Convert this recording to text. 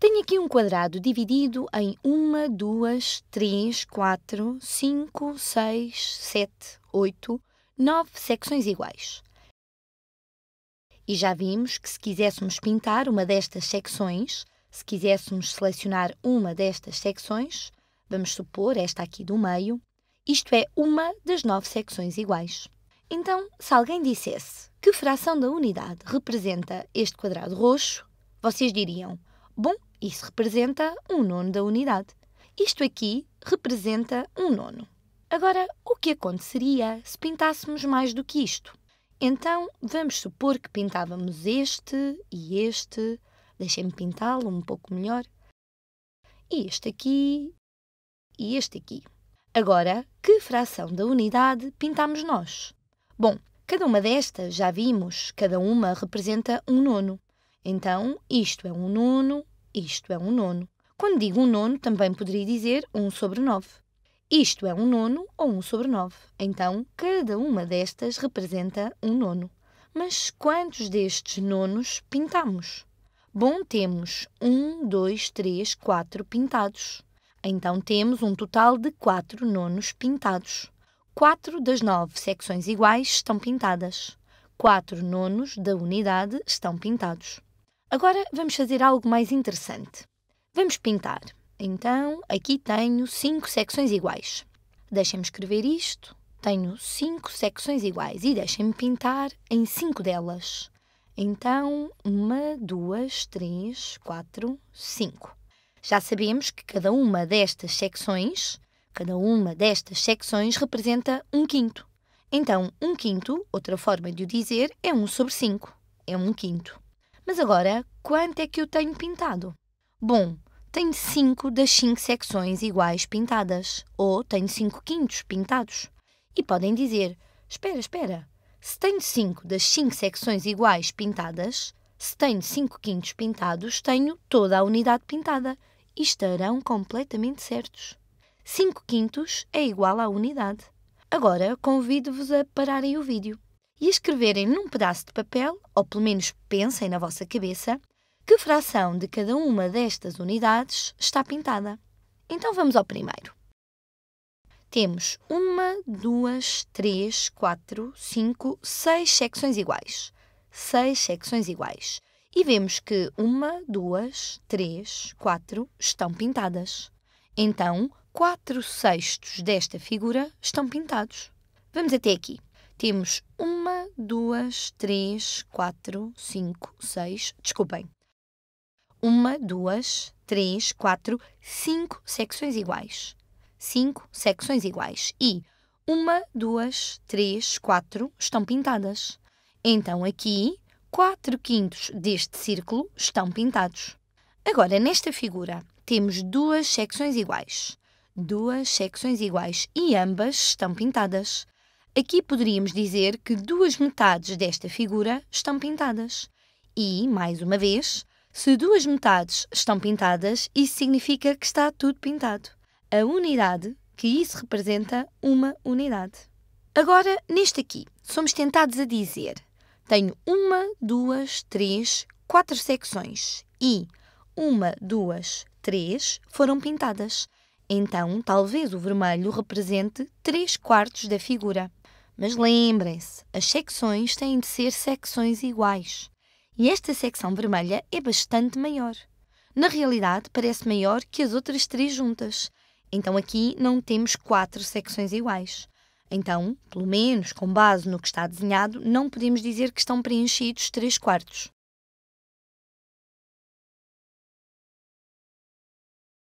Tenho aqui um quadrado dividido em 1, 2, 3, 4, 5, 6, 7, 8, 9 secções iguais. E já vimos que se quiséssemos pintar uma destas secções, se quiséssemos selecionar uma destas secções, vamos supor esta aqui do meio, isto é uma das nove secções iguais. Então, se alguém dissesse que fração da unidade representa este quadrado roxo, vocês diriam: Bom, isso representa um nono da unidade. Isto aqui representa um nono. Agora, o que aconteceria se pintássemos mais do que isto? Então, vamos supor que pintávamos este e este. Deixem-me pintá-lo um pouco melhor. E este aqui e este aqui. Agora, que fração da unidade pintámos nós? Bom, cada uma destas, já vimos, cada uma representa um nono. Então, isto é um nono, isto é um nono. Quando digo um nono, também poderia dizer um sobre nove. Isto é um nono ou um sobre nove. Então, cada uma destas representa um nono. Mas quantos destes nonos pintamos? Bom, temos um, dois, três, quatro pintados. Então temos um total de quatro nonos pintados. Quatro das nove secções iguais estão pintadas. Quatro nonos da unidade estão pintados. Agora vamos fazer algo mais interessante. Vamos pintar. Então, aqui tenho cinco secções iguais. Deixem-me escrever isto. Tenho cinco secções iguais e deixem-me pintar em cinco delas. Então, uma, duas, três, quatro, cinco. Já sabemos que cada uma destas secções, cada uma destas secções representa um quinto. Então, um quinto, outra forma de o dizer, é um sobre cinco. É um quinto. Mas agora, quanto é que eu tenho pintado? Bom, tenho 5 das 5 secções iguais pintadas, ou tenho 5 quintos pintados. E podem dizer: espera, espera, se tenho 5 das 5 secções iguais pintadas, se tenho 5 quintos pintados, tenho toda a unidade pintada. E estarão completamente certos. 5 quintos é igual à unidade. Agora convido-vos a pararem o vídeo e escreverem num pedaço de papel, ou pelo menos pensem na vossa cabeça, que fração de cada uma destas unidades está pintada. Então vamos ao primeiro. Temos uma, duas, três, quatro, cinco, seis secções iguais. Seis secções iguais. E vemos que uma, duas, três, quatro estão pintadas. Então, quatro sextos desta figura estão pintados. Vamos até aqui. Temos uma, duas, três, quatro, cinco, seis. Desculpem. Uma, duas, três, quatro, cinco secções iguais. Cinco secções iguais. E uma, duas, três, quatro estão pintadas. Então aqui, quatro quintos deste círculo estão pintados. Agora, nesta figura, temos duas secções iguais. Duas secções iguais e ambas estão pintadas. Aqui poderíamos dizer que duas metades desta figura estão pintadas. E, mais uma vez, se duas metades estão pintadas, isso significa que está tudo pintado. A unidade, que isso representa uma unidade. Agora, neste aqui, somos tentados a dizer: tenho uma, duas, três, quatro secções e uma, duas, três foram pintadas. Então, talvez o vermelho represente três quartos da figura. Mas lembrem-se, as secções têm de ser secções iguais. E esta secção vermelha é bastante maior. Na realidade, parece maior que as outras três juntas. Então aqui não temos quatro secções iguais. Então, pelo menos com base no que está desenhado, não podemos dizer que estão preenchidos 3 quartos.